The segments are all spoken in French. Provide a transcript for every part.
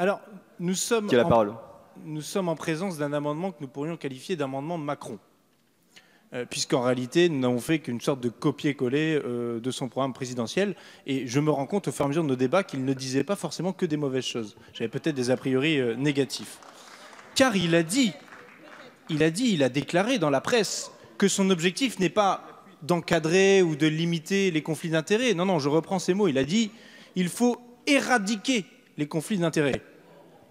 Alors, nous sommes, en, présence d'un amendement que nous pourrions qualifier d'amendement Macron, euh, puisqu'en réalité, nous n'avons fait qu'une sorte de copier-coller euh, de son programme présidentiel. Et je me rends compte au fur et à mesure de nos débats qu'il ne disait pas forcément que des mauvaises choses. J'avais peut-être des a priori euh, négatifs. Car il a dit, il a dit, il a déclaré dans la presse que son objectif n'est pas d'encadrer ou de limiter les conflits d'intérêts. Non, non, je reprends ces mots. Il a dit il faut éradiquer les conflits d'intérêts.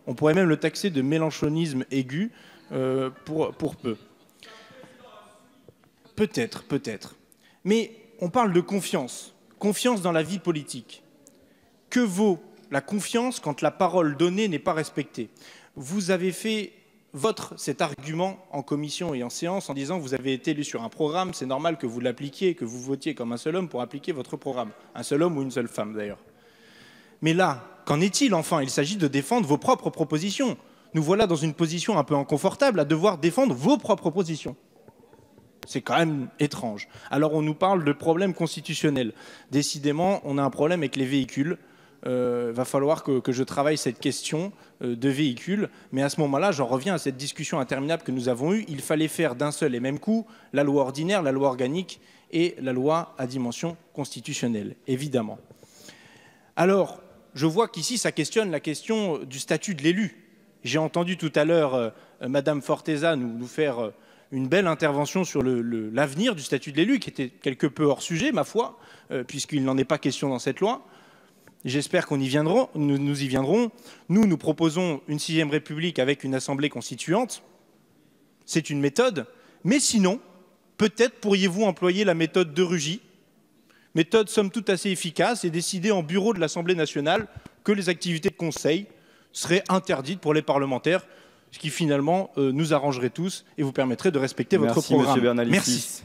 On pourrait même le taxer de mélanchonisme aigu euh, pour, pour peu. Peut-être, peut-être. Mais on parle de confiance, confiance dans la vie politique. Que vaut la confiance quand la parole donnée n'est pas respectée Vous avez fait votre cet argument en commission et en séance en disant que vous avez été élu sur un programme, c'est normal que vous l'appliquiez, que vous votiez comme un seul homme pour appliquer votre programme. Un seul homme ou une seule femme d'ailleurs. Mais là, Qu'en est-il enfin Il s'agit de défendre vos propres propositions. Nous voilà dans une position un peu inconfortable à devoir défendre vos propres propositions. C'est quand même étrange. Alors on nous parle de problèmes constitutionnels. Décidément, on a un problème avec les véhicules. Euh, va falloir que, je travaille cette question euh, de véhicules. Mais à ce moment-là, j'en reviens à cette discussion interminable que nous avons eue. Il fallait faire d'un seul et même coup la loi ordinaire, la loi organique et la loi à dimension constitutionnelle, évidemment. Alors, je vois qu'ici, ça questionne la question euh, du statut de l'élu. J'ai entendu tout à l'heure euh, euh, Madame Forteza nous, faire une belle intervention sur l'avenir du statut de l'élu, qui était quelque peu hors sujet, ma foi, puisqu'il n'en est pas question dans cette loi. J'espère qu'on y viendra, nous, nous, y viendrons. Nous, nous proposons une sixième république avec une assemblée constituante. C'est une méthode. Mais sinon, peut-être pourriez-vous employer la méthode de Rugy, Méthode somme toute assez efficaces et décider en bureau de l'Assemblée nationale que les activités de conseil seraient interdites pour les parlementaires, ce qui finalement euh, nous arrangerait tous et vous permettrait de respecter votre programme. Merci.